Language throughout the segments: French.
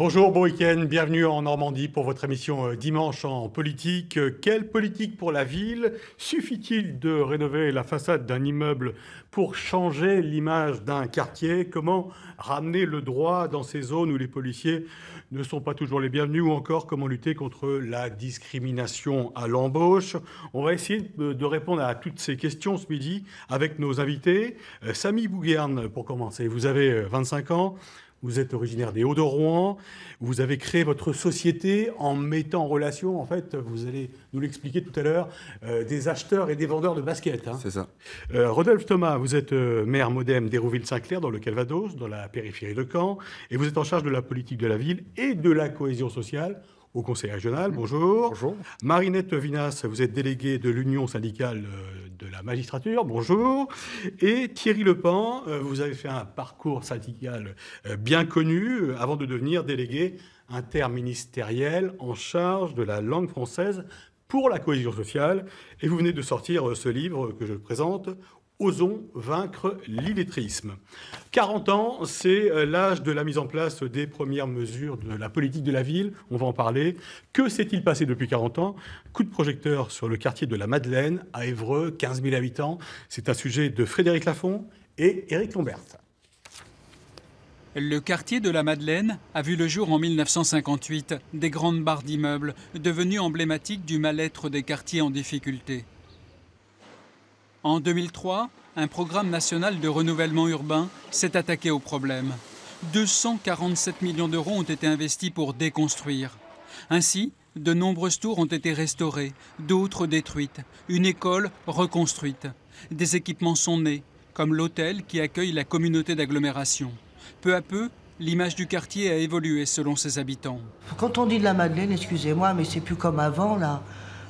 Bonjour, bon week-end, bienvenue en Normandie pour votre émission euh, Dimanche en politique. Euh, quelle politique pour la ville Suffit-il de rénover la façade d'un immeuble pour changer l'image d'un quartier Comment ramener le droit dans ces zones où les policiers ne sont pas toujours les bienvenus Ou encore comment lutter contre la discrimination à l'embauche On va essayer de répondre à toutes ces questions ce midi avec nos invités. Euh, Samy Bouguerne, pour commencer, vous avez 25 ans. Vous êtes originaire des Hauts-de-Rouen. Vous avez créé votre société en mettant en relation, en fait, vous allez nous l'expliquer tout à l'heure, euh, des acheteurs et des vendeurs de baskets. Hein. C'est ça. Euh, Rodolphe Thomas, vous êtes euh, maire modem d'Hérouville-Saint-Clair, dans le Calvados, dans la périphérie de Caen. Et vous êtes en charge de la politique de la ville et de la cohésion sociale au Conseil régional. Bonjour. Bonjour. Marinette Vinas, vous êtes déléguée de l'Union syndicale euh, de la magistrature. Bonjour. Et Thierry Lepan, euh, vous avez fait un parcours syndical euh, bien connu avant de devenir délégué interministériel en charge de la langue française pour la cohésion sociale. Et vous venez de sortir ce livre que je présente, Osons vaincre l'illettrisme. 40 ans, c'est euh, l'âge de la mise en place des premières mesures de la politique de la ville. On va en parler. Que s'est-il passé depuis 40 ans Coup de projecteur sur le quartier de la Madeleine, à Évreux, 15 000 habitants. C'est un sujet de Frédéric Lafont et Éric Lombert. Le quartier de la Madeleine a vu le jour en 1958 des grandes barres d'immeubles, devenues emblématiques du mal-être des quartiers en difficulté. En 2003, un programme national de renouvellement urbain s'est attaqué au problème. 247 millions d'euros ont été investis pour déconstruire. Ainsi, de nombreuses tours ont été restaurées, d'autres détruites, une école reconstruite. Des équipements sont nés, comme l'hôtel qui accueille la communauté d'agglomération. Peu à peu, l'image du quartier a évolué selon ses habitants. Quand on dit de la Madeleine, excusez-moi, mais c'est plus comme avant là.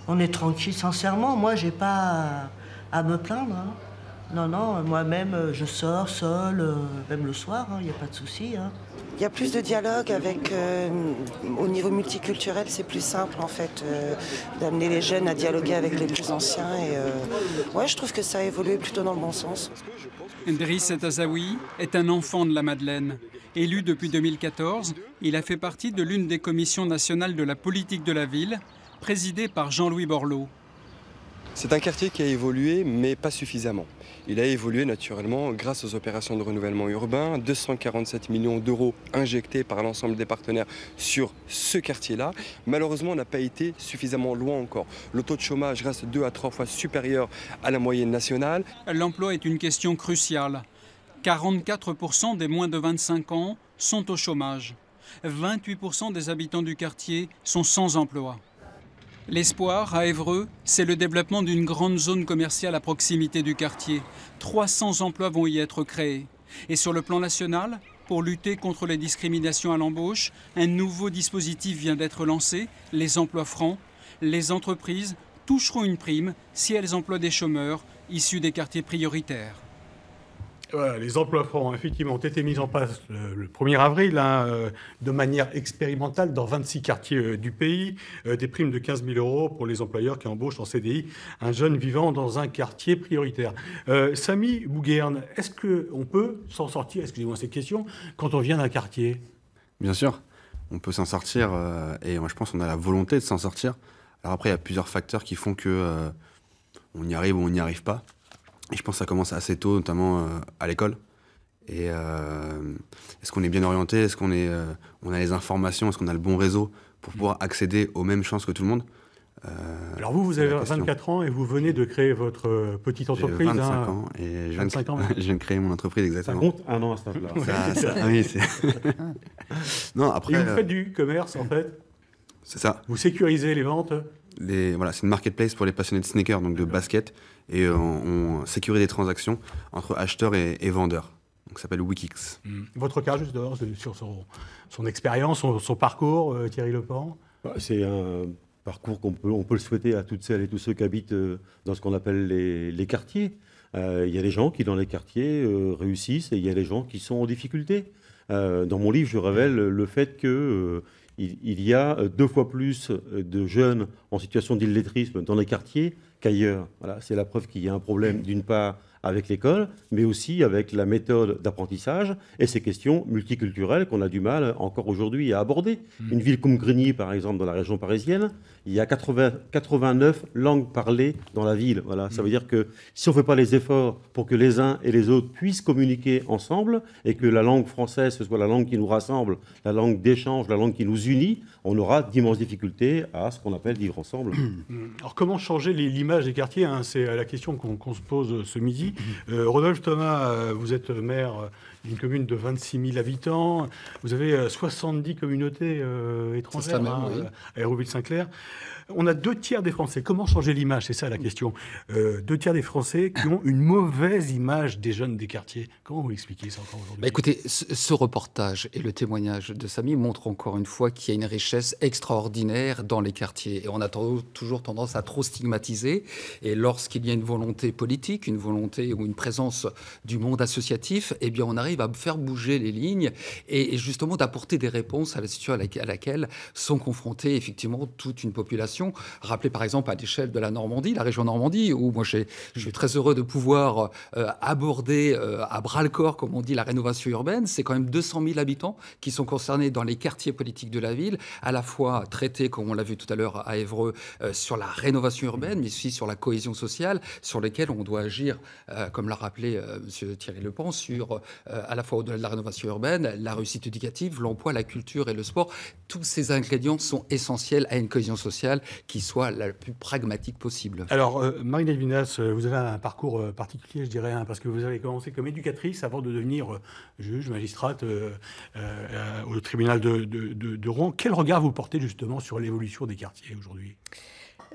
On est tranquille, sincèrement. Moi, j'ai pas à me plaindre. Hein. Non, non, moi-même, euh, je sors seule, euh, même le soir, il hein, n'y a pas de souci. Hein. Il y a plus de dialogue avec, euh, au niveau multiculturel, c'est plus simple en fait d'amener les jeunes à dialoguer avec les plus anciens. Et ouais, je trouve que ça a évolué plutôt dans le bon sens. Driss Etazawi est un enfant de la Madeleine. Élu depuis 2014, il a fait partie de l'une des commissions nationales de la politique de la ville, présidée par Jean-Louis Borloo. C'est un quartier qui a évolué, mais pas suffisamment. Il a évolué naturellement grâce aux opérations de renouvellement urbain, 247 millions d'euros injectés par l'ensemble des partenaires sur ce quartier-là. Malheureusement, on n'a pas été suffisamment loin encore. Le taux de chômage reste deux à trois fois supérieur à la moyenne nationale. L'emploi est une question cruciale. 44% des moins de 25 ans sont au chômage. 28% des habitants du quartier sont sans emploi. L'espoir, à Évreux, c'est le développement d'une grande zone commerciale à proximité du quartier. 300 emplois vont y être créés. Et sur le plan national, pour lutter contre les discriminations à l'embauche, un nouveau dispositif vient d'être lancé, les emplois francs. Les entreprises toucheront une prime si elles emploient des chômeurs issus des quartiers prioritaires les emplois francs, effectivement, ont été mis en place euh, le, 1er avril, hein, euh, de manière expérimentale, dans 26 quartiers euh, du pays, des primes de 15 000 euros pour les employeurs qui embauchent en CDI un jeune vivant dans un quartier prioritaire. Samy Bouguerne, est-ce qu'on peut s'en sortir, excusez-moi cette question, quand on vient d'un quartier Bien sûr, on peut s'en sortir, et moi je pense qu'on a la volonté de s'en sortir. Alors après, il y a plusieurs facteurs qui font que on y arrive ou on n'y arrive pas. Et je pense que ça commence assez tôt, notamment euh, à l'école. Et euh, est-ce qu'on est bien orienté Est-ce qu'on est, euh, on a les informations Est-ce qu'on a le bon réseau pour pouvoir mm. accéder aux mêmes chances que tout le monde alors vous, vous avez 24 ans et vous venez de créer votre petite entreprise. 25 hein. ans et je ans. je viens, de, créer mon entreprise exactement. Ça compte un an à ce stade-là. non, après. Et vous faites du commerce en fait. C'est ça. Vous sécurisez les ventes voilà, c'est une marketplace pour les passionnés de sneakers, donc de basket, et euh, on, sécurise des transactions entre acheteurs et, vendeurs. Donc ça s'appelle Wikix. Mm. Votre cas, juste dehors, sur son, expérience, son, parcours, euh, Thierry Lepan bah, C'est un parcours qu'on peut, on peut le souhaiter à toutes celles et tous ceux qui habitent euh, dans ce qu'on appelle les, quartiers. Il y a des gens qui, dans les quartiers, réussissent et il y a des gens qui sont en difficulté. dans mon livre, je révèle le fait que il, y a euh, deux fois plus euh, de jeunes en situation d'illettrisme dans les quartiers qu'ailleurs. Voilà, c'est la preuve qu'il y a un problème, d'une part, avec l'école, mais aussi avec la méthode d'apprentissage et ces questions multiculturelles qu'on a du mal encore aujourd'hui à aborder. Hmm. Une ville comme Grigny, par exemple, dans la région parisienne, il y a 80, 89 langues parlées dans la ville. Voilà. Ça hmm. veut dire que si on ne fait pas les efforts pour que les uns et les autres puissent communiquer ensemble et que la langue française ce soit la langue qui nous rassemble, la langue d'échange, la langue qui nous unit, on aura d'immenses difficultés à ce qu'on appelle vivre ensemble. Hmm. Alors comment changer l'image des quartiers hein C'est la question qu'on se pose ce midi. Euh, Rodolphe Thomas, euh, vous êtes maire euh, une commune de 26 000 habitants. Vous avez 70 euh, communautés euh, étrangères à euh, aéroville saint clair On a deux tiers des Français. Comment changer l'image C'est ça la question. deux tiers des Français qui ont une mauvaise image des jeunes des quartiers. Comment vous expliquez ça encore aujourd'hui bah, Écoutez, ce reportage et le témoignage de Samy montrent encore une fois qu'il y a une richesse extraordinaire dans les quartiers. Et on a toujours tendance à trop stigmatiser. Et lorsqu'il y a une volonté politique, une volonté ou une présence du monde associatif, eh bien on arrive arrive à faire bouger les lignes et, justement d'apporter des réponses à la situation à laquelle, sont confrontées effectivement toute une population. Rappelez par exemple à l'échelle de la Normandie, la région Normandie, où moi je suis très heureux de pouvoir euh, aborder euh, à bras le corps, comme on dit, la rénovation urbaine. C'est quand même 200 000 habitants qui sont concernés dans les quartiers politiques de la ville, à la fois traités, comme on l'a vu tout à l'heure à Évreux, euh, sur la rénovation urbaine, mais aussi sur la cohésion sociale, sur lesquels on doit agir, comme l'a rappelé M. Thierry Lepan, sur euh, à la fois au-delà de la rénovation urbaine, la réussite éducative, l'emploi, la culture et le sport. Tous ces ingrédients sont essentiels à une cohésion sociale qui soit la plus pragmatique possible. Alors, euh, Marine Levinas, euh, vous avez un parcours particulier, je dirais, hein, parce que vous avez commencé comme éducatrice avant de devenir juge, magistrate au tribunal de, de Rouen. Quel regard vous portez justement sur l'évolution des quartiers aujourd'hui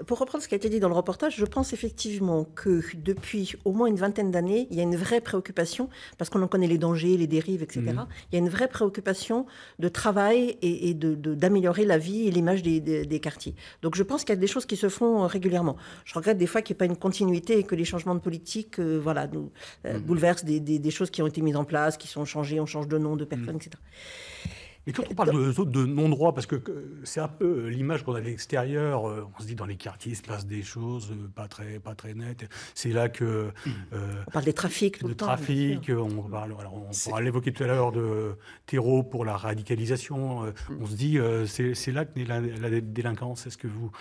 pour reprendre ce qui a été dit dans le reportage, je pense effectivement que depuis au moins une vingtaine d'années, il y a une vraie préoccupation, parce qu'on en connaît les dangers, les dérives, etc. Mhm. Il y a une vraie préoccupation de travail et, d'améliorer la vie et l'image des, quartiers. Donc je pense qu'il y a des choses qui se font euh, régulièrement. Je regrette des fois qu'il n'y ait pas une continuité et que les changements de politique euh, voilà, euh, mhm. bouleversent des, choses qui ont été mises en place, qui sont changées, on change de nom, de personnes, mhm. etc. Mais quand on parle de autres de non-droit, parce que c'est un peu euh, l'image qu'on a de l'extérieur, euh, on se dit dans les quartiers, il se passe des choses euh, pas très, pas très nettes. C'est là que. on parle des trafics, de on, parle, on pourra l'évoquer tout à l'heure de terreau pour la radicalisation. On se dit, c'est là que naît la, délinquance. Est-ce que vous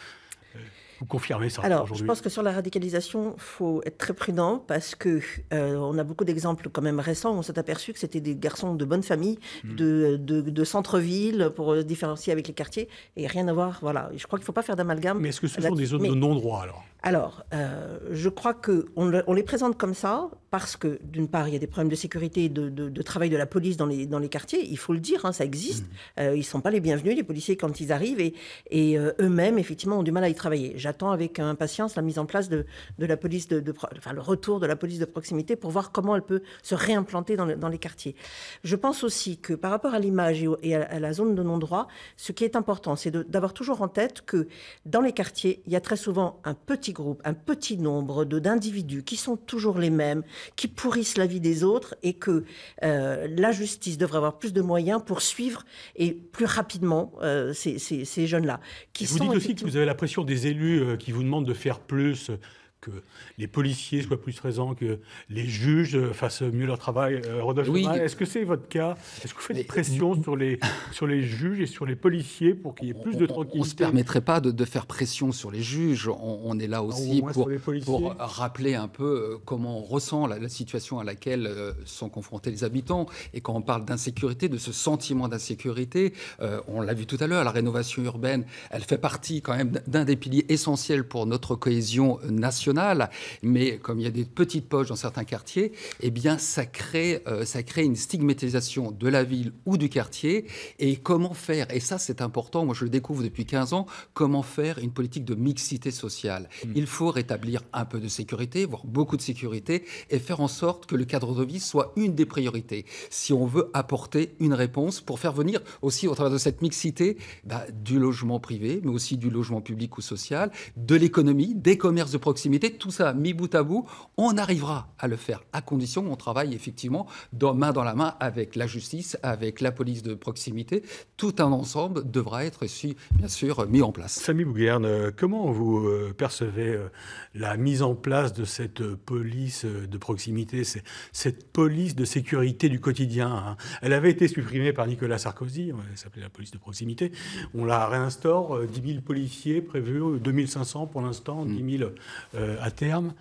vous ça Alors, je pense que sur la radicalisation, faut être très prudent parce que euh, on a beaucoup d'exemples quand même récents. Où on s'est aperçu que c'était des garçons de bonne famille, hmm. de, de, centre-ville pour euh, différencier avec les quartiers et rien à voir. Voilà, je crois qu'il ne faut pas faire d'amalgame. Mais est-ce que ce sont des zones de non-droit alors alors, euh, je crois qu'on on les présente comme ça parce que, d'une part, il y a des problèmes de sécurité, de, de, travail de la police dans les, quartiers. Il faut le dire, hein, ça existe. Mmh. Euh, ils ne sont pas les bienvenus, les policiers, quand ils arrivent. Et, euh, eux-mêmes, effectivement, ont du mal à y travailler. J'attends avec impatience la mise en place de, la police, de, enfin, le retour de la police de proximité pour voir comment elle peut se réimplanter dans, les quartiers. Je pense aussi que, par rapport à l'image et, à, à la zone de non-droit, ce qui est important, c'est d'avoir toujours en tête que, dans les quartiers, il y a très souvent un petit groupe, un petit nombre d'individus qui sont toujours les mêmes, qui pourrissent la vie des autres et que euh, la justice devrait avoir plus de moyens pour suivre et plus rapidement euh, ces, ces jeunes-là. Vous dites aussi que vous avez la pression des élus euh, qui vous demandent de faire plus que les policiers soient plus présents, que les juges euh, fassent mieux leur travail. Euh, oui. est-ce que c'est votre cas Est-ce que vous faites des pressions euh, sur les, sur les juges et sur les policiers pour qu'il y ait plus de tranquillité On ne se permettrait pas de, faire pression sur les juges. On, est là ah, aussi pour, pour, rappeler un peu comment on ressent la, situation à laquelle sont confrontés les habitants. Et quand on parle d'insécurité, de ce sentiment d'insécurité, on l'a vu tout à l'heure, la rénovation urbaine, elle fait partie quand même d'un des piliers essentiels pour notre cohésion nationale mais comme il y a des petites poches dans certains quartiers, eh bien, ça crée, euh, ça crée une stigmatisation de la ville ou du quartier. Et comment faire Et ça, c'est important. Moi, je le découvre depuis 15 ans. Comment faire une politique de mixité sociale hmm. Il faut rétablir un peu de sécurité, voire beaucoup de sécurité, et faire en sorte que le cadre de vie soit une des priorités. Si on veut apporter une réponse pour faire venir aussi, au travers de cette mixité, bah, du logement privé, mais aussi du logement public ou social, de l'économie, des commerces de proximité tout ça mis bout à bout. On arrivera à le faire à condition qu'on travaille effectivement main dans la main avec la justice, avec la police de proximité. Tout un ensemble devra être, bien sûr, mis en place. Samy Bouguerne, euh, comment vous euh, percevez euh, la mise en place de cette police de proximité, cette police de sécurité du quotidien hein? Elle avait été supprimée par Nicolas Sarkozy, elle s'appelait la police de proximité. On la réinstaure, 10 000 policiers prévus, 2500 pour l'instant, 10 000 à terme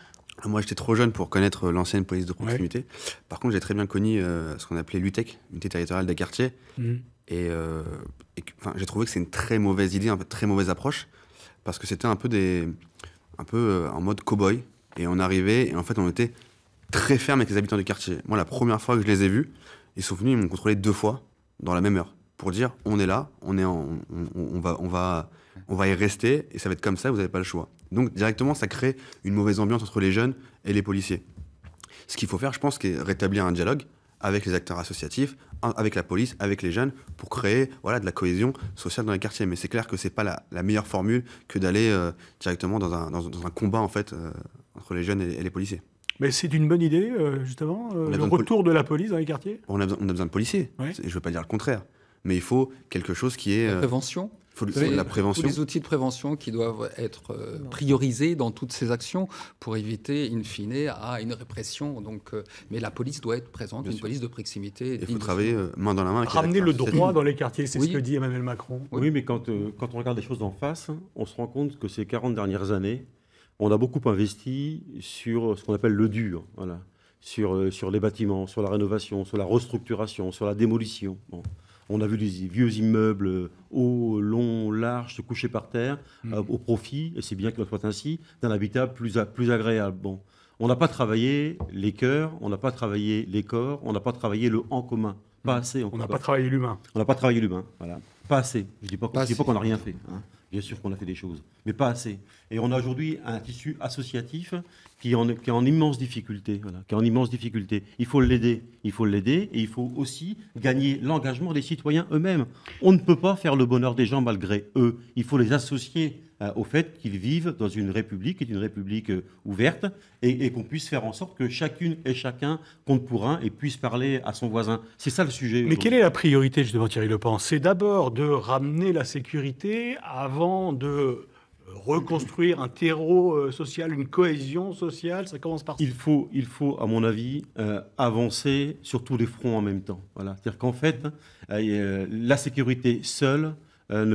moi, j'étais trop jeune pour connaître l'ancienne police de proximité. Par contre, j'ai très bien connu euh, ce qu'on appelait l'UTEC, l'unité territoriale des quartiers. Mhm. Et, euh, j'ai trouvé que c'est une très mauvaise idée, une très mauvaise approche, parce que c'était un peu, des, un peu euh, en mode cow-boy. Et on arrivait, et en fait, on était très ferme avec les habitants du quartier. Moi, la première fois que je les ai vus, ils sont venus, ils m'ont contrôlé deux fois dans la même heure pour dire on est là, on, est on, va, on, va, on va y rester et ça va être comme ça, vous n'avez pas le choix. Donc directement, ça crée une mauvaise ambiance entre les jeunes et les policiers. Ce qu'il faut faire, je pense, c'est rétablir un dialogue avec les acteurs associatifs, avec la police, avec les jeunes, pour créer voilà, de la cohésion sociale dans les quartiers. Mais c'est clair que ce n'est pas la, meilleure formule que d'aller euh, directement dans un, combat en fait, euh, entre les jeunes et, les policiers. Mais c'est une bonne idée, euh, justement, le retour de la police dans les quartiers. On a besoin, on de policiers, je ne veux pas dire le contraire mais il faut quelque chose qui est... La euh, prévention faut, faut les outils de prévention qui doivent être euh, priorisés dans toutes ces actions pour éviter, in fine, à une répression. Donc, euh, mais la police doit être présente, une police de proximité. Il faut travailler main dans la main. Ramener le droit dans les quartiers, c'est ce que dit Emmanuel Macron. Oui, mais quand, quand on regarde les choses en face, on se rend compte que ces 40 dernières années, on a beaucoup investi sur ce qu'on appelle le dur. Hein, voilà. Sur, sur les bâtiments, sur la rénovation, sur la restructuration, sur la démolition. On a vu des vieux immeubles euh, hauts, longs, larges, se coucher par terre mm. euh, au profit, et c'est bien qu'il soit ainsi, d'un habitat plus, agréable. Bon. On n'a pas travaillé les cœurs, on n'a pas travaillé les corps, on n'a pas travaillé le en commun. Pas mm. assez. on n'a pas travaillé l'humain. On n'a pas travaillé l'humain, voilà. Pas assez. Je ne dis pas, qu'on n'a rien fait. Hein. Bien sûr qu'on a fait des choses, mais pas assez. Et on a aujourd'hui un tissu associatif qui est en, en immense difficulté. qui en immense difficulté. Il faut l'aider. Il faut l'aider et il faut aussi gagner l'engagement des citoyens eux-mêmes. On ne peut pas faire le bonheur des gens malgré eux. Il faut les associer euh, au fait qu'ils vivent dans une république qui est une république euh, ouverte et, qu'on puisse faire en sorte que chacune et chacun compte pour un et puisse parler à son voisin. C'est ça le sujet. Mais quelle est la priorité, justement, Thierry Le Pen C'est d'abord de ramener la sécurité avant de reconstruire un terreau euh, social, une cohésion sociale Ça commence par il faut, il faut, à mon avis, avancer sur tous les fronts en même temps. Voilà. C'est-à-dire qu'en fait, la sécurité seule euh,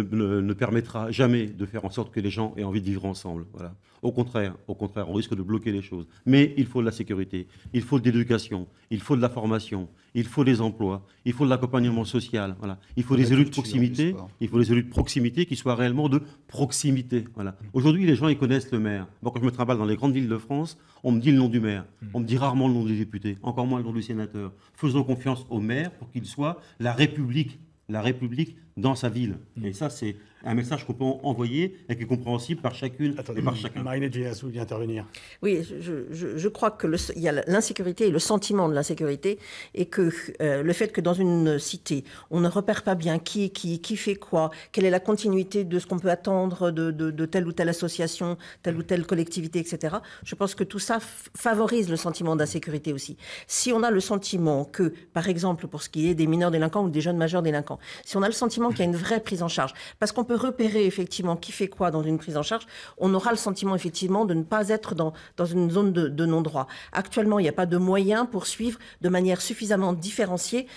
ne, permettra jamais de faire en sorte que les gens aient envie de vivre ensemble. Voilà. Au contraire, au contraire, on risque de bloquer les choses. Mais il faut de la sécurité, il faut de l'éducation, il faut de la formation, il faut des emplois, il faut de l'accompagnement social. Voilà. Il faut des élus de proximité, il faut des élus de proximité qui soient réellement de proximité. Voilà. Aujourd'hui, les gens ils connaissent le maire. Moi, quand je me trimballe dans les grandes villes de France, on me dit le nom du maire, hmm. on me dit rarement le nom du député, encore moins le nom du sénateur. Faisons confiance au maire pour qu'il soit la République, la République dans sa ville. Mm. Et ça, c'est un message qu'on peut envoyer et qui est compréhensible par chacune Attendez, et par chacun. Marine vous venez intervenir. Oui, je, crois que y a l'insécurité et le sentiment de l'insécurité et que euh, le fait que dans une cité, on ne repère pas bien qui est qui, qui fait quoi, quelle est la continuité de ce qu'on peut attendre de, de, telle ou telle association, telle ou telle collectivité, etc. Je pense que tout ça favorise le sentiment d'insécurité aussi. Si on a le sentiment que, par exemple, pour ce qui est des mineurs délinquants ou des jeunes majeurs délinquants, si on a le sentiment qu'il y a une vraie prise en charge, parce qu'on peut repérer effectivement qui fait quoi dans une prise en charge, on aura le sentiment effectivement de ne pas être dans, dans une zone de, de non-droit. Actuellement, il n'y a pas de moyens pour suivre de manière suffisamment différenciée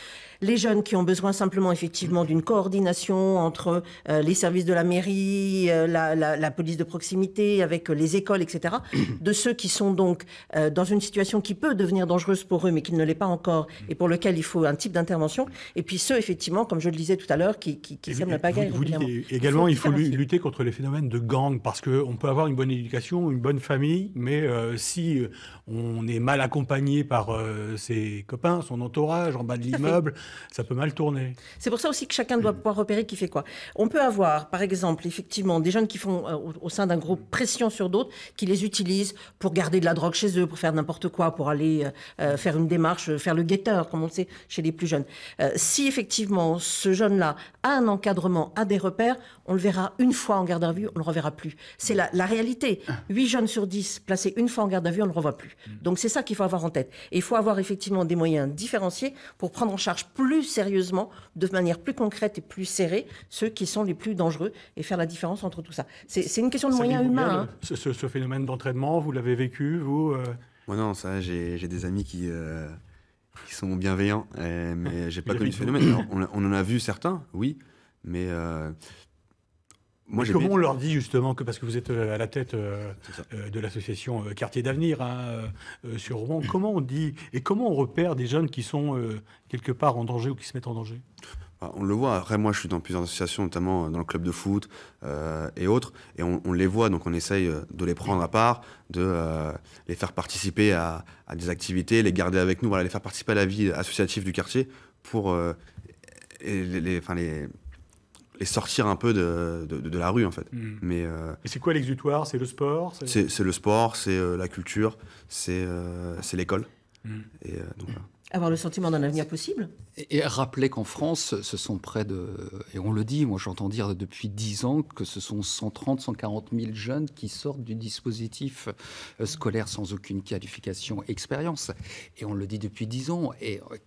les jeunes qui ont besoin simplement effectivement d'une coordination entre euh, les services de la mairie, euh, la, police de proximité, avec euh, les écoles, etc., de ceux qui sont donc dans une situation qui peut devenir dangereuse pour eux, mais qui ne l'est pas encore, et pour lequel il faut un type d'intervention, et puis ceux, effectivement, comme je le disais tout à l'heure, qui, qui, qui la pagaille. Vous, également, il faut, faut lutter contre les phénomènes de gang, parce qu'on peut avoir une bonne éducation, une bonne famille, mais si on est mal accompagné par ses copains, son entourage, en bas de l'immeuble, ça peut mal tourner. C'est pour ça aussi que chacun doit pouvoir repérer qui fait quoi. On peut avoir, par exemple, effectivement, des jeunes qui font euh, au, sein d'un groupe pression sur d'autres, qui les utilisent pour garder de la drogue chez eux, pour faire n'importe quoi, pour aller euh, euh, faire une démarche, faire le guetteur, comme on le sait chez les plus jeunes. si effectivement ce jeune-là a un encadrement, a des repères, on le verra une fois en garde à vue, on ne le reverra plus. C'est la, réalité. 8 jeunes sur 10 placés une fois en garde à vue, on ne le revoit plus. Mm. Donc c'est ça qu'il faut avoir en tête. Et il faut avoir effectivement des moyens différenciés pour prendre en charge plus sérieusement, de manière plus concrète et plus serrée, ceux qui sont les plus dangereux et faire la différence entre tout ça. C'est une question de moyens humains. Hein. Ce, phénomène d'entraînement, vous l'avez vécu, vous euh Moi non, ça, j'ai des amis qui, euh, sont bienveillants, mais mais ah, j'ai pas connu ce phénomène. on, en a vu certains, oui, mais euh, comment on leur dit justement que, parce que vous êtes euh, à la tête euh, euh, de l'association Quartier d'Avenir hein, sur Rouen, comment on dit et comment on repère des jeunes qui sont quelque part en danger ou qui se mettent en danger ah, on le voit, après moi je suis dans plusieurs associations, notamment dans le club de foot et autres, et on, les voit, donc on essaye de les prendre à part, de les faire participer à, des activités, les garder avec nous, voilà, les faire participer à la vie associative du quartier pour les, et sortir un peu de, de, la rue en fait. Hmm. Mais, euh, et c'est quoi l'exutoire C'est le sport C'est le sport, c'est la culture, c'est euh, l'école. Hmm. Et euh, donc, avoir le sentiment d'un avenir possible. Et, et rappeler qu'en France, ce sont près de, et on le dit, moi j'entends dire depuis 10 ans que ce sont 130, 140 000 jeunes qui sortent du dispositif euh, scolaire sans aucune qualification, expérience. Et on le dit depuis 10 ans. Et euh,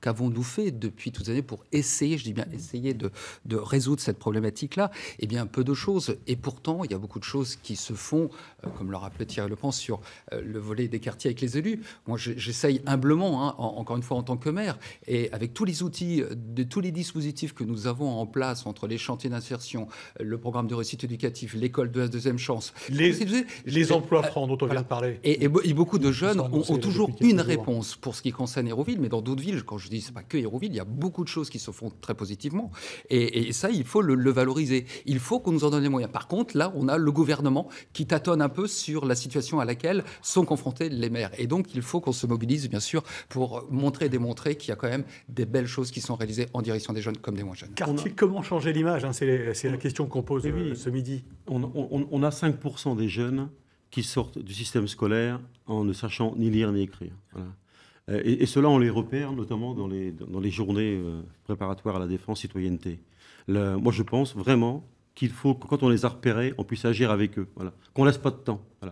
qu'avons-nous fait depuis toutes années pour essayer, je dis bien essayer de, résoudre cette problématique-là Eh bien, peu de choses. Et pourtant, il y a beaucoup de choses qui se font, euh, comme le rappelait Thierry Le Pen, sur le volet des quartiers avec les élus. Moi, j'essaye humblement, hein, en encore une fois, en tant que maire, et avec tous les outils, euh, de tous les dispositifs que nous avons en place entre les chantiers d'insertion, euh, le programme de réussite éducative, l'école de la deuxième chance, les, emplois francs euh, dont on vient de parler. Et, beaucoup de jeunes ont, toujours une réponse pour ce qui concerne Hérouville, mais dans d'autres villes, quand je dis c'est pas que Hérouville, il y a beaucoup de choses qui se font très positivement, et, ça, il faut le, le valoriser. Il faut qu'on nous en donne les moyens. Par contre, là, on a le gouvernement qui tâtonne un peu sur la situation à laquelle sont confrontés les maires, et donc il faut qu'on se mobilise, bien sûr, pour montrer et démontrer qu'il y a quand même des belles choses qui sont réalisées en direction des jeunes comme des moins jeunes. Quartier, comment changer l'image hein, C'est la question qu'on pose eh euh, ce midi. On, a 5% des jeunes qui sortent du système scolaire en ne sachant ni lire ni écrire. Euh, et, cela, on les repère notamment dans les, dans les journées euh, préparatoires à la défense citoyenneté. moi, je pense vraiment qu'il faut que quand on les a repérés, on puisse agir avec eux. Voilà. Qu'on laisse pas de temps. Ça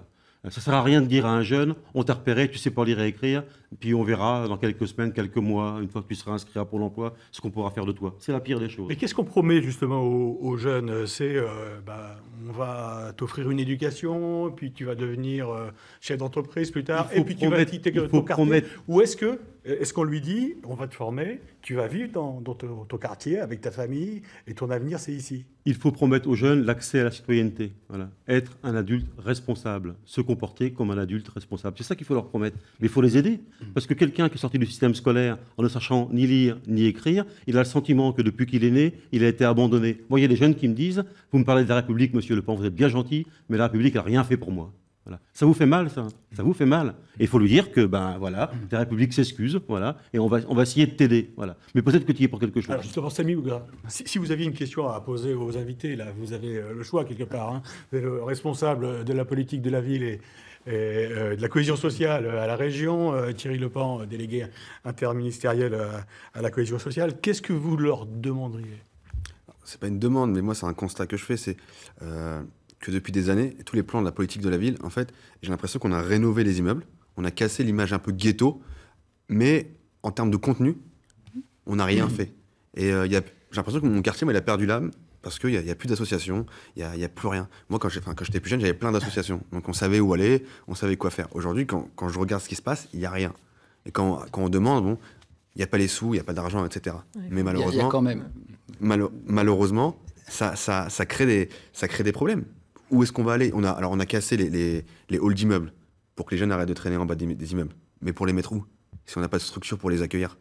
ne sert à rien de dire à un jeune, on t'a repéré, tu sais pas lire et écrire, puis on verra dans quelques semaines, quelques mois, une fois que tu seras inscrit à Pôle emploi, ce qu'on pourra faire de toi. C'est la pire des choses. Mais qu'est-ce qu'on promet justement aux, jeunes C'est euh, bah, on va t'offrir une éducation, puis tu vas devenir euh, chef d'entreprise plus tard, et puis tu vas ton quartier. Promettre. Ou est-ce que est-ce qu'on lui dit on va te former, tu vas vivre dans, ton, ton, quartier avec ta famille et ton avenir c'est ici Il faut promettre aux jeunes l'accès à la citoyenneté. Voilà. Être un adulte responsable, se comporter comme un adulte responsable. C'est ça qu'il faut leur promettre. Mais il faut les aider. Mm. Parce que quelqu'un qui est sorti du système scolaire en ne sachant ni lire ni écrire, il a le sentiment que depuis qu'il est né, il a été abandonné. Moi, il y a des jeunes qui me disent Vous me parlez de la République, monsieur Le Pen, vous êtes bien gentil, mais la République n'a rien fait pour moi. Voilà. Ça vous fait mal, ça. Ça vous fait mal. Et il faut lui dire que, ben voilà, la République s'excuse, voilà, et on va, on va essayer de t'aider, voilà. Mais peut-être que tu y es pour quelque chose. Alors justement, Samy si, vous aviez une question à poser aux invités, là, vous avez euh, le choix quelque part. Hein. Vous êtes le responsable de la politique de la ville et, et, euh, de la cohésion sociale euh, à la région, euh, Thierry Pen, délégué interministériel à la cohésion sociale. Qu'est-ce que vous leur demanderiez C'est pas une demande, mais moi c'est un constat que je fais, c'est que depuis des années, tous les plans de la politique de la ville, en fait, j'ai l'impression qu'on a rénové les immeubles, on a cassé l'image un peu ghetto, mais en termes de contenu, on n'a rien mmh. fait. Et j'ai l'impression que mon quartier, il a perdu l'âme parce qu'il n'y a, plus d'associations, il n'y a, plus rien. Moi, quand j'étais plus jeune, j'avais plein d'associations. Donc on savait où aller, on savait quoi faire. Aujourd'hui, quand, je regarde ce qui se passe, il n'y a rien. Et quand, on demande, bon, il n'y a pas les sous, il n'y a pas d'argent, etc. Mais malheureusement, malheureusement ça, crée des, problèmes. Où est-ce qu'on va aller on a, Alors on a cassé les, halls d'immeubles pour que les jeunes arrêtent de traîner en bas des immeubles. Mais pour les mettre où Si on n'a pas de structure pour les accueillir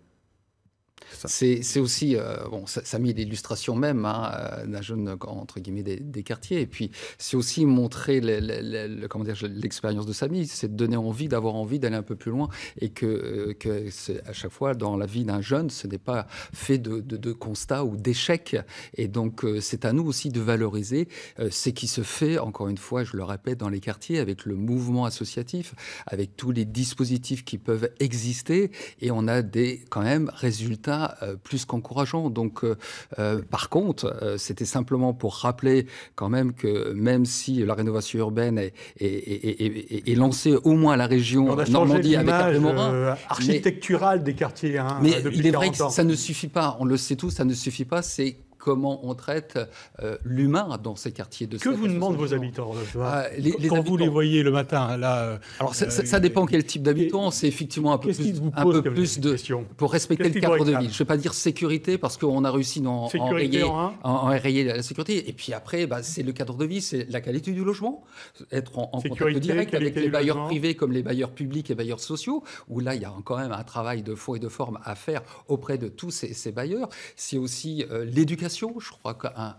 c'est aussi, euh, bon, Samy est l'illustration même hein, euh, d'un jeune, entre guillemets, des, quartiers. Et puis, c'est aussi montrer l'expérience de Samy, c'est de donner envie, d'avoir envie d'aller un peu plus loin. Et que, euh, que à chaque fois, dans la vie d'un jeune, ce n'est pas fait de, de, constats ou d'échecs. Et donc, c'est à nous aussi de valoriser ce qui se fait, encore une fois, je le répète, dans les quartiers, avec le mouvement associatif, avec tous les dispositifs qui peuvent exister. Et on a des, quand même, résultats euh, plus qu'encourageant. Donc, euh, euh, par contre, c'était simplement pour rappeler quand même que même si la rénovation urbaine est, lancée au moins à la région Normandie avec Hervé Morin, architecturale des quartiers. Hein, mais il est vrai que ça ne suffit pas. On le sait tous, ça ne suffit pas. C'est comment on traite euh, l'humain dans ces quartiers de Que vous demandent vos habitants Quand vous les voyez le matin, là. Euh, Alors, ça, euh, dépend quel type d'habitant. C'est effectivement un peu plus, un peu plus de. Pour respecter le cadre de vie. Je ne vais pas dire sécurité, parce qu'on a réussi à enrayer, en en, la sécurité. Et puis après, bah, c'est le cadre de vie, c'est la qualité du logement. Être en, contact direct avec les bailleurs privés comme les bailleurs publics et bailleurs sociaux, où là, il y a quand même un travail de fond et de forme à faire auprès de tous ces, bailleurs. C'est aussi l'éducation je crois qu'un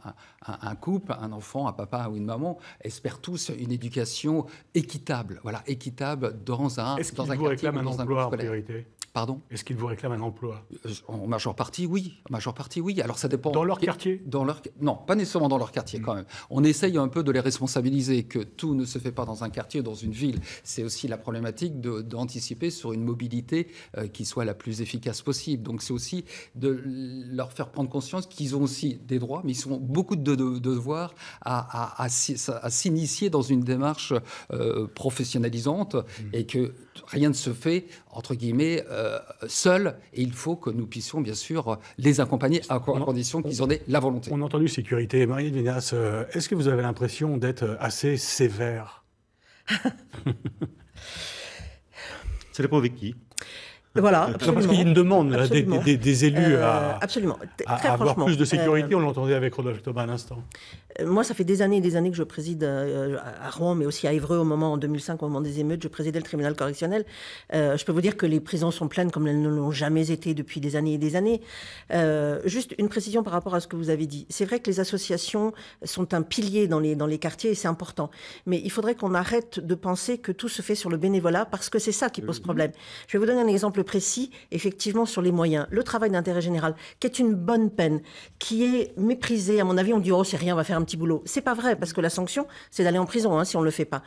couple, un enfant, un papa ou une maman espèrent tous une éducation équitable. Voilà, équitable dans un, Est-ce un vous un emploi en priorité Pardon Est-ce qu'ils vous réclament un emploi euh, En majeure partie, oui. En majeure partie, oui. Alors ça dépend. Dans leur quartier dans leur... Non, pas nécessairement dans leur quartier hmm. quand même. On essaye un peu de les responsabiliser, que tout ne se fait pas dans un quartier ou dans une ville. C'est aussi la problématique d'anticiper sur une mobilité euh, qui soit la plus efficace possible. Donc c'est aussi de leur faire prendre conscience qu'ils ont aussi des droits, mais ils ont beaucoup de, devoirs à, à, s'initier dans une démarche euh, professionnalisante hmm. et que rien ne se fait, entre guillemets, euh, seul Et il faut que nous puissions, bien sûr, les accompagner à condition qu'ils en aient la volonté. On a entendu sécurité. Marie Vinas, euh, est-ce que vous avez l'impression d'être assez sévère Ça dépend avec qui voilà, absolument. Parce qu'il y a une demande hein, des, élus euh, à, absolument. avoir plus de sécurité. Euh, on l'entendait avec Rodolphe Thomas à l'instant. Euh, moi, ça fait des années et des années que je préside à Rouen, mais aussi à Évreux au moment en 2005, au moment des émeutes, je présidais le tribunal correctionnel. je peux vous dire que les prisons sont pleines comme elles ne l'ont jamais été depuis des années et des années. juste une précision par rapport à ce que vous avez dit. C'est vrai que les associations sont un pilier dans les, dans les quartiers et c'est important. Mais il faudrait qu'on arrête de penser que tout se fait sur le bénévolat parce que c'est ça qui pose mhm. problème. Je vais vous donner un exemple précis, effectivement, sur les moyens. Le travail d'intérêt général, qui est une bonne peine, qui est méprisée, à mon avis, on dit, oh, c'est rien, on va faire un petit boulot. C'est pas vrai, parce que la sanction, c'est d'aller en prison, hein, si on ne le fait pas.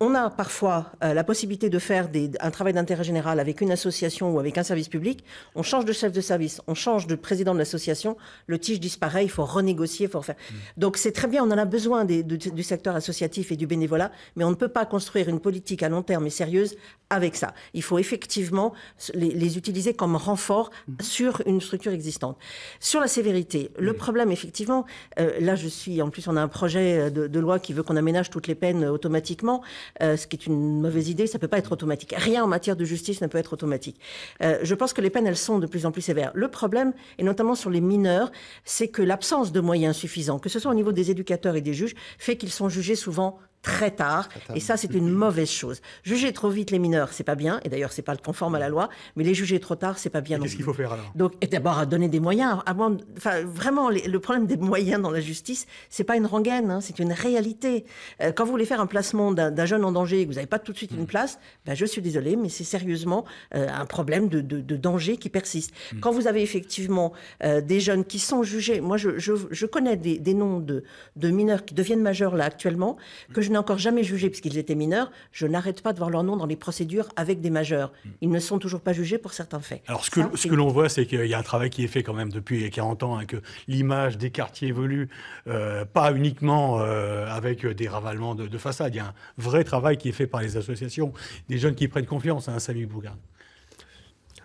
On a parfois euh, la possibilité de faire un travail d'intérêt général avec une association ou avec un service public. On change de chef de service, on change de président de l'association, le tige disparaît, il faut renégocier, il faut refaire. Mmh. Donc c'est très bien, on en a besoin du secteur associatif et du bénévolat, mais on ne peut pas construire une politique à long terme et sérieuse avec ça. Il faut effectivement les, utiliser comme renfort sur une structure existante. Sur la sévérité, le problème, effectivement, euh, là, je suis, en plus, on a un projet euh, de, loi qui veut qu'on aménage toutes les peines euh, automatiquement, ce qui est une mauvaise idée, ça peut pas être automatique. Rien en matière de justice ne peut être automatique. je pense que les peines, elles sont de plus en plus sévères. Le problème, et notamment sur les mineurs, c'est que l'absence de moyens suffisants, que ce soit au niveau des éducateurs et des juges, fait qu'ils sont jugés souvent très tard. Et ça, c'est une mauvaise chose. Juger trop vite les mineurs, c'est pas bien. Et d'ailleurs, c'est pas conforme à la loi. Mais les juger trop tard, c'est pas bien. Qu'est-ce qu'il faut faire alors Donc, d'abord, donner des moyens. Avant, enfin, vraiment, le problème des moyens dans la justice, c'est pas une rengaine, hein, c'est une réalité. Euh, quand vous voulez faire un placement d'un jeune en danger et que vous n'avez pas tout de suite une mm. place, ben, je suis désolé, mais c'est sérieusement euh, un problème de, danger qui persiste. Mm. Quand vous avez effectivement euh, des jeunes qui sont jugés, moi, je, connais des, noms de, de mineurs qui deviennent majeurs là actuellement, que je n'ai encore jamais jugés puisqu'ils étaient mineurs, je n'arrête pas de voir leur nom dans les procédures avec des majeurs. Hmm. Ils ne sont toujours pas jugés pour certains faits. Alors ce que, l'on voit, c'est qu'il y a un travail qui est fait quand même depuis 40 ans, hein, que l'image des quartiers évolue, euh, pas uniquement euh, avec des ravalements de, de, façade. Il y a un vrai travail qui est fait par les associations, des jeunes qui prennent confiance, un hein, Samy Bougain.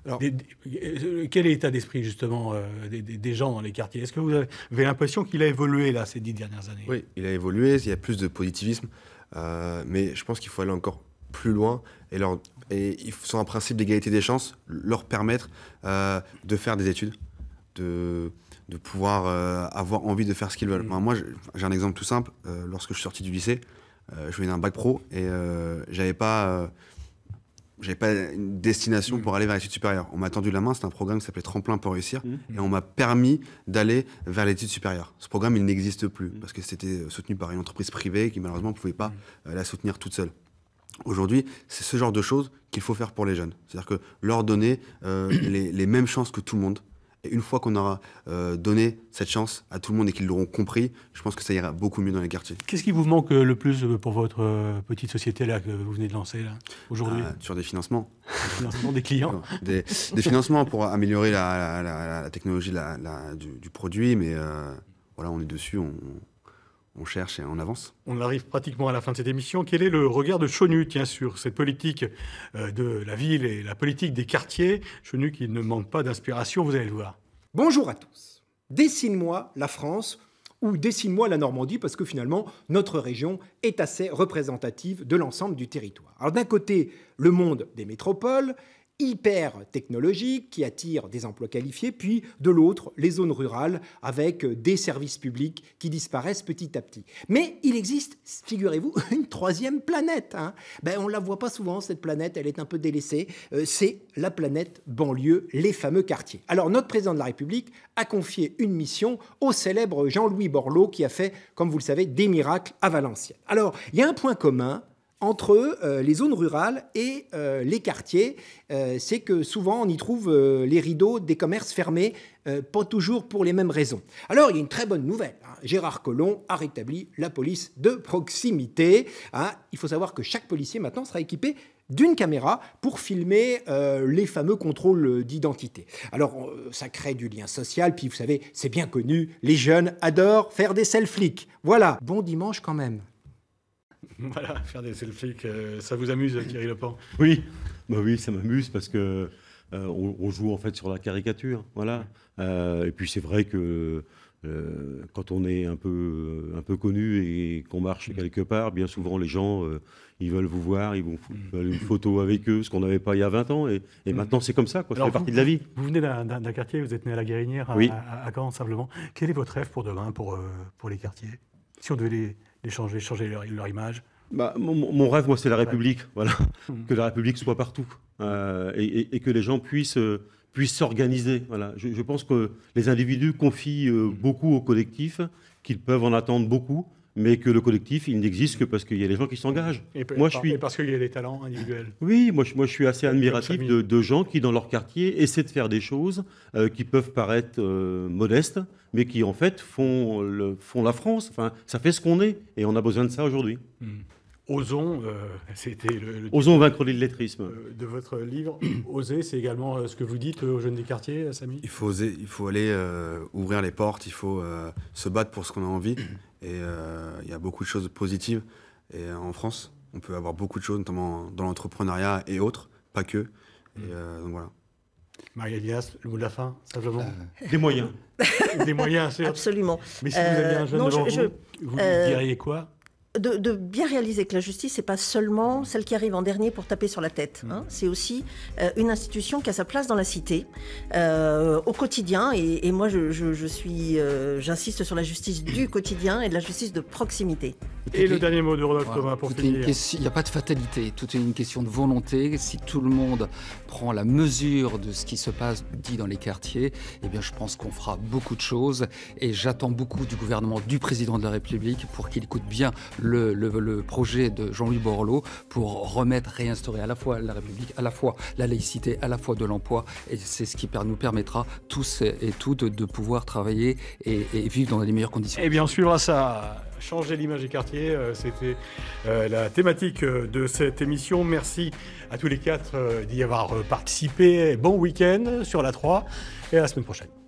Alors, quel est l'état d'esprit justement euh, des, gens dans les quartiers Est-ce que vous avez, l'impression qu'il a évolué là ces dix dernières années Oui, il a évolué, il y a plus de positivisme, euh, mais je pense qu'il faut aller encore plus loin et, leur, et ils sont un principe d'égalité des chances, leur permettre euh, de faire des études, de, de pouvoir avoir envie de faire ce qu'ils veulent. Mmh. moi, j'ai un exemple tout simple. lorsque je suis sorti du lycée, je venais d'un bac pro et j'avais pas n'avais pas une destination mm. pour aller vers l'étude supérieure. On m'a tendu la main, c'était un programme qui s'appelait Tremplin pour réussir, mm. et on m'a permis d'aller vers l'étude supérieure. Ce programme, il n'existe plus, mm. parce que c'était euh, soutenu par une entreprise privée qui malheureusement ne pouvait pas euh, la soutenir toute seule. Aujourd'hui, c'est ce genre de choses qu'il faut faire pour les jeunes. C'est-à-dire que leur donner euh, les, mêmes chances que tout le monde, une fois qu'on aura euh, donné cette chance à tout le monde et qu'ils l'auront compris, je pense que ça ira beaucoup mieux dans les quartiers. Qu'est-ce qui vous manque euh, le plus euh, pour votre petite société là, que vous venez de lancer aujourd'hui ah, Sur des financements. Des financements des clients des, financements pour améliorer la, technologie du, produit, mais voilà, on est dessus, on on cherche et on avance. On arrive pratiquement à la fin de cette émission. Quel est le regard de Chenu tiens, sur cette politique euh, de la ville et la politique des quartiers Chenu qui ne manque pas d'inspiration, vous allez le voir. Bonjour à tous. Dessine-moi la France ou dessine-moi la Normandie parce que finalement notre région est assez représentative de l'ensemble du territoire. Alors d'un côté, le monde des métropoles hyper technologique qui attire des emplois qualifiés, puis de l'autre, les zones rurales avec des services publics qui disparaissent petit à petit. Mais il existe, figurez-vous, une troisième planète. Hein. Ben, on ne la voit pas souvent, cette planète, elle est un peu délaissée. Euh, c'est la planète banlieue, les fameux quartiers. Alors notre président de la République a confié une mission au célèbre Jean-Louis Borloo qui a fait, comme vous le savez, des miracles à Valenciennes. Alors, il y a un point commun entre euh, les zones rurales et euh, les quartiers. Euh, c'est que souvent on y trouve les rideaux des commerces fermés, pas toujours pour les mêmes raisons. Alors il y a une très bonne nouvelle. Hein. Gérard Collomb a rétabli la police de proximité. Hein. Il faut savoir que chaque policier maintenant sera équipé d'une caméra pour filmer les fameux contrôles d'identité. Alors, ça crée du lien social, puis vous savez, c'est bien connu, les jeunes adorent faire des selfies. Voilà, bon dimanche quand même. Voilà, faire des selfies, ça vous amuse, Thierry Lepant Oui, bah oui, ça m'amuse parce que euh, on, joue en fait sur la caricature, voilà. Euh, et puis c'est vrai que euh, quand on est un peu un peu connu et qu'on marche quelque part, bien souvent les gens ils veulent vous voir, ils vont mm. veulent une photo avec eux, ce qu'on n'avait pas il y a 20 ans. Et, mm. maintenant, c'est comme ça, quoi. ça fait partie de la vie. Vous venez d'un quartier, vous êtes né à La Guérinière, à, Caen, simplement. Quel est votre rêve pour demain, pour, pour les quartiers Si on devait les, changer, changer leur image bah, mon, rêve, moi, c'est la République. Voilà. Hmm. que la République soit partout euh, et, que les gens puissent euh, puissent s'organiser. Voilà. Je, pense que les individus confient euh, hmm. beaucoup au collectif, qu'ils peuvent en attendre beaucoup, mais que le collectif, il n'existe que parce qu'il y a des gens qui s'engagent. Et, moi, je suis... parce qu'il y a des talents individuels. Oui, moi, je, moi, je suis assez admiratif de, gens qui, dans leur quartier, essaient de faire des choses qui peuvent paraître modestes, mais qui, en fait, font, le, font la France. Enfin, ça fait ce qu'on est, et on a besoin de ça aujourd'hui. Hmm. Osons, euh, c'était le, le vaincre l'illettrisme. Euh, de votre livre, oser, c'est également euh, ce que vous dites aux jeunes des quartiers, Samy Il faut oser, il faut aller ouvrir les portes, il faut se battre pour ce qu'on a envie. Et il y a beaucoup de choses positives. Et en France, on peut avoir beaucoup de choses, notamment dans l'entrepreneuriat et autres, pas que. Et mm. donc voilà. Maria le mot de la fin, simplement. Des moyens. des moyens, c'est Absolument. Mais si vous aviez un jeune non, devant vous, lui vous diriez quoi de, bien réaliser que la justice, n'est pas seulement celle qui arrive en dernier pour taper sur la tête. Mm. Hein. C'est aussi euh, une institution qui a sa place dans la cité, euh, au quotidien. Et, moi, je, je, suis, euh, j'insiste sur la justice du quotidien et de la justice de proximité. Et, le dernier mot de Rodolphe Thomas pour finir. Il n'y a pas de fatalité. Tout est une question de volonté. Si tout le monde prend la mesure de ce qui se passe, dit dans les quartiers, eh bien, je pense qu'on fera beaucoup de choses. Et j'attends beaucoup du gouvernement, du président de la République, pour qu'il écoute bien le, projet de Jean-Louis Borloo pour remettre, réinstaurer à la fois la République, à la fois la laïcité, à la fois de l'emploi. Et c'est ce qui nous permettra tous et toutes de pouvoir travailler et, vivre dans les meilleures conditions. Eh bien, on suivra ça changer l'image des quartiers. Euh, c'était euh, la thématique euh, de cette émission. Merci à tous les quatre d'y avoir participé. Bon week-end sur la 3 et à la semaine prochaine.